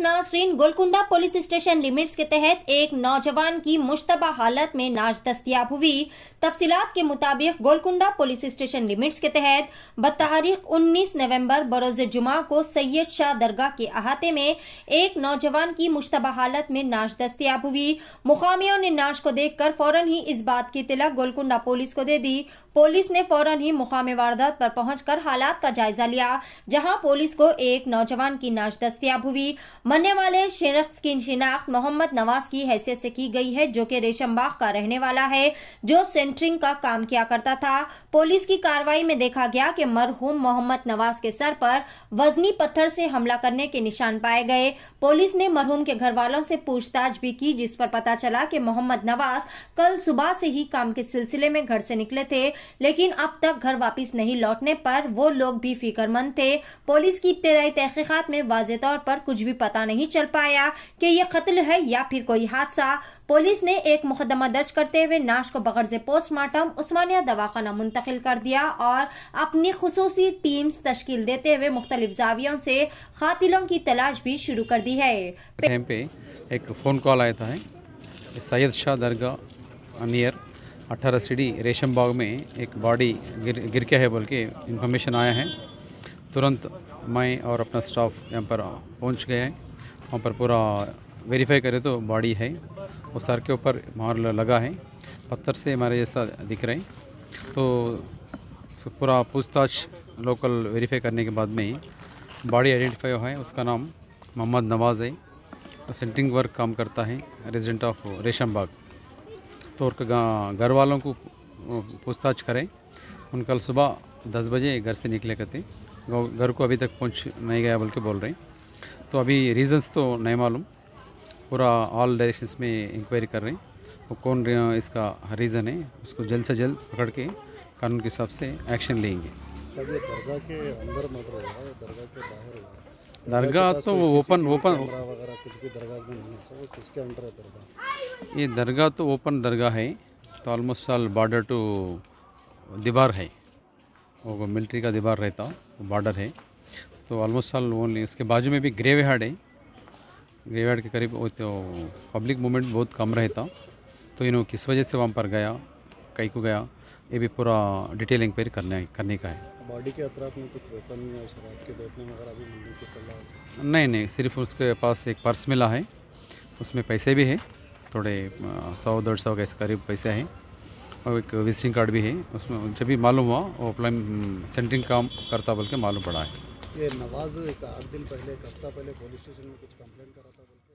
news Nasreen Golconda police station limits के तहत एक नौजवान की मुश्तबा हालत में नाच दस्तियाब हुई तफसी के मुताबिक गोलकुंडा पुलिस स्टेशन लिमिट्स के तहत बतारीख 19 नवंबर बरोज जुमा को सैयद शाह दरगाह के अहाते में एक नौजवान की मुश्तबा हालत में नाच दस्तियाब हुई मुकामियों ने नाच को देखकर फौरन ही इस बात की तिलक गोलकुंडा पुलिस को दे दी पुलिस ने फौरन ही मुकाम वारदात पर पहुंचकर हालात का जायजा लिया जहां पुलिस को एक नौजवान की नाच दस्तियाब हुई मरने वाले शख्स की शिनाख्त मोहम्मद नवाज की हैसियत से की गई है जो कि रेशमबाग का रहने वाला है जो सेंटरिंग का काम किया करता था पुलिस की कार्रवाई में देखा गया कि मरहूम मोहम्मद नवाज के सर पर वजनी पत्थर से हमला करने के निशान पाए गए पुलिस ने मरहूम के घर वालों से पूछताछ भी की जिस पर पता चला कि मोहम्मद नवाज कल सुबह से ही काम के सिलसिले में घर से निकले थे लेकिन अब तक घर वापस नहीं लौटने पर वो लोग भी फिक्रमंद थे पुलिस की इब्तदाई तहकीकत में वाज तौर पर कुछ भी पता पता नहीं चल पाया कि ये कत्ल है या फिर कोई हादसा पुलिस ने एक मुकदमा दर्ज करते हुए नाश को बगर से पोस्टमार्टम उस्मानिया दवाखाना मुंतकिल कर दिया और अपनी खसूसी टीम तश्कील देते हुए मुख्तलिफ जावियों से कातिलों की तलाश भी शुरू कर दी है पे, एक फ़ोन कॉल आया था सैयद शाह दरगाह नियर अठारह सीढ़ी रेशम बाग में एक बॉडी गिर गिर के है बोल के इन्फॉर्मेशन आया है तुरंत मैं और अपना स्टाफ यहाँ पर पहुँच गए हैं वहाँ पर पूरा वेरीफाई करें तो बॉडी है और सर के ऊपर मार लगा है पत्थर से हमारे जैसा दिख रहे हैं तो पूरा पूछताछ लोकल वेरीफाई करने के बाद में बॉडी आइडेंटिफाई हुआ है उसका नाम मोहम्मद नवाज़ है तो सेंटिंग वर्क काम करता है रेजिडेंट ऑफ रेशम बाग तो घर वालों को पूछताछ करें उन कल सुबह दस बजे घर से निकले करते घर को अभी तक पहुंच नहीं गया बोल के बोल रहे हैं तो अभी रीज़न्स तो नहीं मालूम पूरा ऑल डायरेक्शंस में इंक्वायरी कर रहे हैं वो तो कौन इसका रीज़न है उसको जल्द से जल्द पकड़ के कानून के हिसाब से एक्शन लेंगे दरगाह तो ओपन ओपन ये दरगाह तो ओपन दरगाह है तो ऑलमोस्ट साल बॉर्डर टू दीवार है वो मिलिट्री का दीवार रहता बॉर्डर है तो ऑलमोस्ट ऑल ओनली उसके बाजू में भी ग्रेव है ग्रेव यार्ड के करीब तो पब्लिक मूवमेंट बहुत कम रहता तो इन किस वजह से वहाँ पर गया कई को गया ये भी पूरा डिटेल इंक्वायरी करने करने का है बॉडी के अतराफ में कुछ वेपन के वगैरह भी नहीं नहीं सिर्फ उसके पास एक पर्स मिला है उसमें पैसे भी है थोड़े सौ डेढ़ सौ के करीब पैसे हैं और एक विजिटिंग कार्ड भी है उसमें जब भी मालूम हुआ वो अपलाई हम्म, सेंटरिंग काम करता बल्कि मालूम पड़ा है ये नवाज एक आठ दिन पहले एक हफ्ता पहले पुलिस स्टेशन में कुछ कंप्लेंट करा था